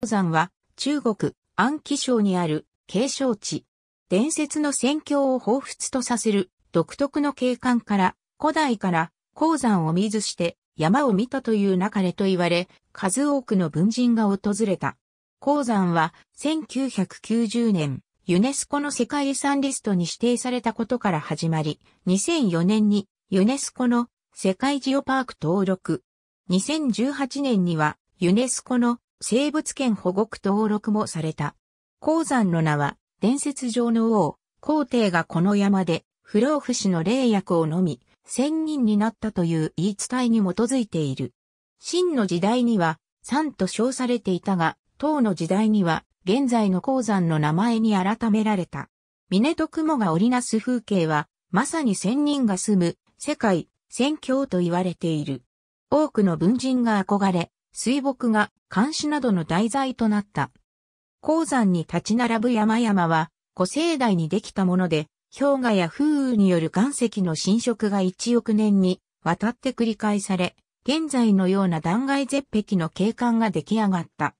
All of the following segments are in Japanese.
鉱山は中国安徽省にある景勝地。伝説の戦況を彷彿とさせる独特の景観から古代から鉱山を水して山を見たという流れと言われ、数多くの文人が訪れた。鉱山は1990年ユネスコの世界遺産リストに指定されたことから始まり、2004年にユネスコの世界ジオパーク登録。2018年にはユネスコの生物圏保護区登録もされた。鉱山の名は、伝説上の王、皇帝がこの山で、不老不死の霊薬を飲み、仙人になったという言い伝えに基づいている。真の時代には、山と称されていたが、唐の時代には、現在の鉱山の名前に改められた。峰と雲が織りなす風景は、まさに仙人が住む、世界、仙境と言われている。多くの文人が憧れ、水墨画、監視などの題材となった。鉱山に立ち並ぶ山々は、古生代にできたもので、氷河や風雨による岩石の侵食が1億年にわたって繰り返され、現在のような断崖絶壁の景観が出来上がった。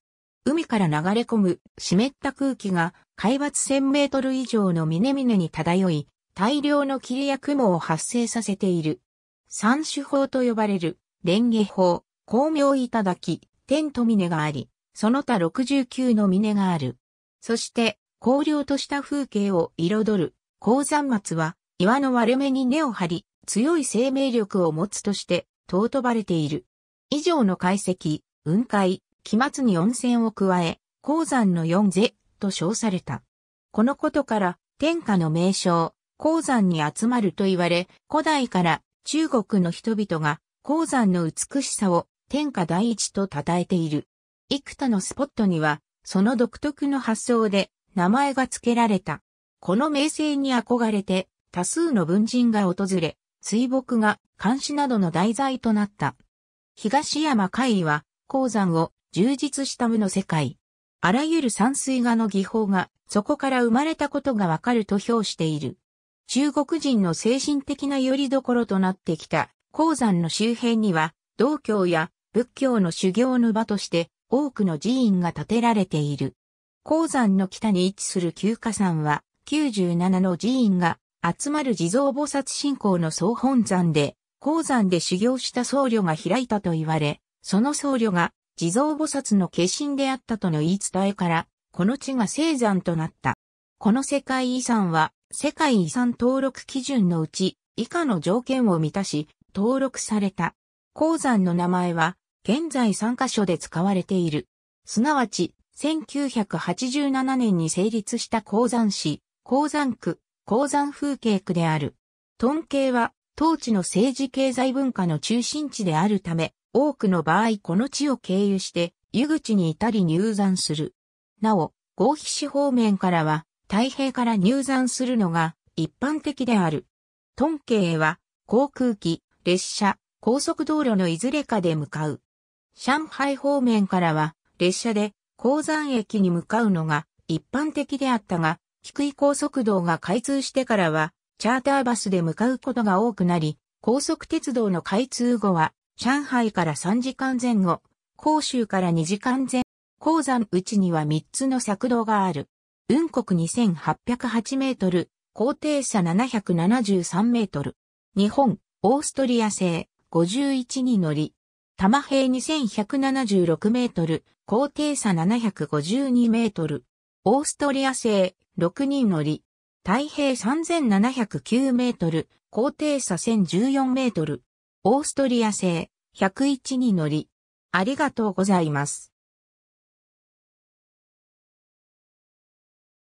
海から流れ込む湿った空気が海抜1000メートル以上の峰々に漂い、大量の霧や雲を発生させている。三種法と呼ばれる、蓮華法、光明いただき、天と峰があり、その他六十九の峰がある。そして、荒涼とした風景を彩る、鉱山松は、岩の割れ目に根を張り、強い生命力を持つとして、尊ばれている。以上の解析、雲海、期末に温泉を加え、鉱山の四是と称された。このことから、天下の名称、鉱山に集まると言われ、古代から中国の人々が鉱山の美しさを天下第一と称えている。幾多のスポットには、その独特の発想で名前が付けられた。この名声に憧れて、多数の文人が訪れ、水墨が監視などの題材となった。東山会は、鉱山を充実した無の世界。あらゆる山水画の技法が、そこから生まれたことがわかると評している。中国人の精神的な拠り所となってきた、鉱山の周辺には、道教や仏教の修行の場として多くの寺院が建てられている。鉱山の北に位置する旧華山は97の寺院が集まる地蔵菩薩信仰の総本山で、鉱山で修行した僧侶が開いたと言われ、その僧侶が地蔵菩薩の化身であったとの言い伝えから、この地が聖山となった。この世界遺産は世界遺産登録基準のうち以下の条件を満たし、登録された。鉱山の名前は現在3カ所で使われている。すなわち、1987年に成立した鉱山市、鉱山区、鉱山風景区である。トン系は、当地の政治経済文化の中心地であるため、多くの場合この地を経由して、湯口に至り入山する。なお、合皮市方面からは、太平から入山するのが一般的である。トン系は、航空機、列車、高速道路のいずれかで向かう。上海方面からは列車で鉱山駅に向かうのが一般的であったが、低い高速道が開通してからは、チャーターバスで向かうことが多くなり、高速鉄道の開通後は、上海から3時間前後、広州から2時間前鉱山内には3つの作道がある。雲国2808メートル、高低差773メートル。日本、オーストリア製51に乗り、玉平2176メートル、高低差752メートル。オーストリア製、6人乗り。太平3709メートル、高低差1014メートル。オーストリア製、101人乗り。ありがとうございます。